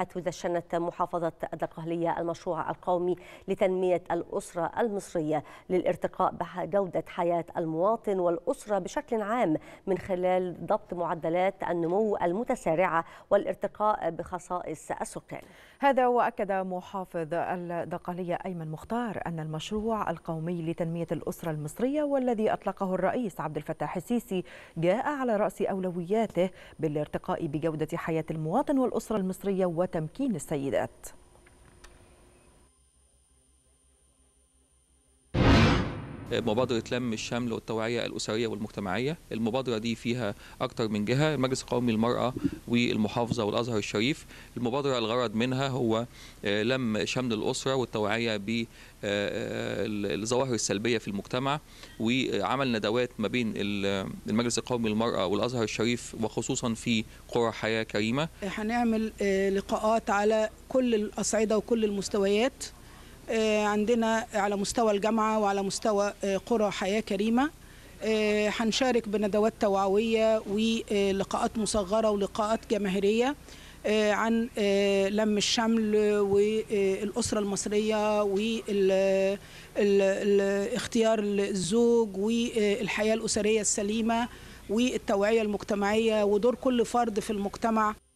تدشنت محافظة الدقهلية المشروع القومي لتنمية الأسرة المصرية للارتقاء بجودة حياة المواطن والأسرة بشكل عام من خلال ضبط معدلات النمو المتسارعة والارتقاء بخصائص السكان هذا وأكد محافظ الدقهلية أيمن مختار أن المشروع القومي لتنمية الأسرة المصرية والذي أطلقه الرئيس عبد الفتاح السيسي جاء على رأس أولوياته بالارتقاء بجودة حياة المواطن والأسرة المصرية وتمكين السيدات مبادرة لم الشمل والتوعية الأسرية والمجتمعية المبادرة دي فيها أكتر من جهة المجلس القومي للمرأة والمحافظة والأزهر الشريف المبادرة الغرض منها هو آه، لم شمل الأسرة والتوعية ب آه، آه، الظواهر السلبيه في المجتمع وعمل ندوات ما بين المجلس القومي للمراه والازهر الشريف وخصوصا في قرى حياه كريمه هنعمل لقاءات على كل الاصعده وكل المستويات آه، عندنا على مستوى الجامعة وعلى مستوى آه، قرى حياة كريمة آه، هنشارك بندوات توعوية ولقاءات مصغرة ولقاءات جماهيرية عن لم الشمل والأسرة المصرية والاختيار الزوج والحياة الأسرية السليمة والتوعية المجتمعية ودور كل فرد في المجتمع